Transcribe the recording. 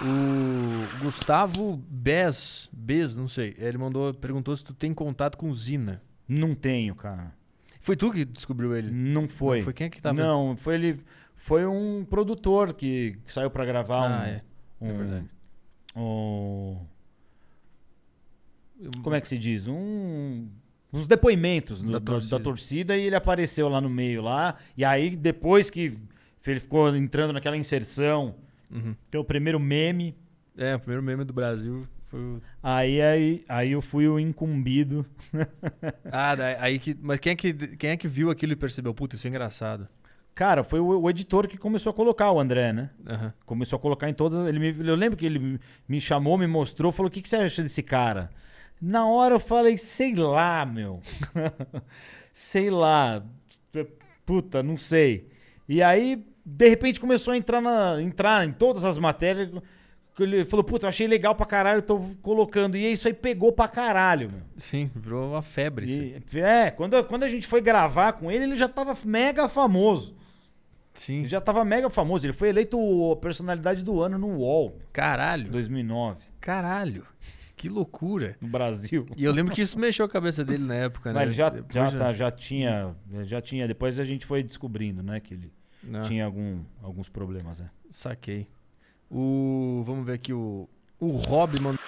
O Gustavo Bez, Bez, não sei, ele mandou, perguntou se tu tem contato com Zina. Não tenho, cara. Foi tu que descobriu ele? Não foi. Não foi quem é que tava? Não, foi ele. Foi um produtor que, que saiu para gravar ah, um, é. é um, é verdade. Um, como é que se diz? Um uns depoimentos da, no, torcida. da, torcida. e ele apareceu lá no meio lá. E aí depois que ele ficou entrando naquela inserção Uhum. Teu primeiro meme. É, o primeiro meme do Brasil foi o... Aí, aí, aí eu fui o incumbido. ah, aí que... Mas quem é que, quem é que viu aquilo e percebeu? Puta, isso é engraçado. Cara, foi o, o editor que começou a colocar o André, né? Uhum. Começou a colocar em todas... Ele me, eu lembro que ele me chamou, me mostrou, falou, o que, que você acha desse cara? Na hora eu falei, sei lá, meu. sei lá. Puta, não sei. E aí de repente começou a entrar, na, entrar em todas as matérias. Ele falou, puta, eu achei legal pra caralho, tô colocando. E isso aí pegou pra caralho, meu. Sim, virou uma febre. E, é, quando, quando a gente foi gravar com ele, ele já tava mega famoso. Sim. Ele já tava mega famoso. Ele foi eleito a personalidade do ano no UOL. Caralho. 2009. Caralho. Que loucura. No Brasil. E eu lembro que isso mexeu a cabeça dele na época, né? Mas já, já, já... Tá, já tinha. Já tinha. Depois a gente foi descobrindo, né? Que ele não. Né? tinha algum, alguns problemas, né? Saquei. O, vamos ver aqui o, o Rob mandou.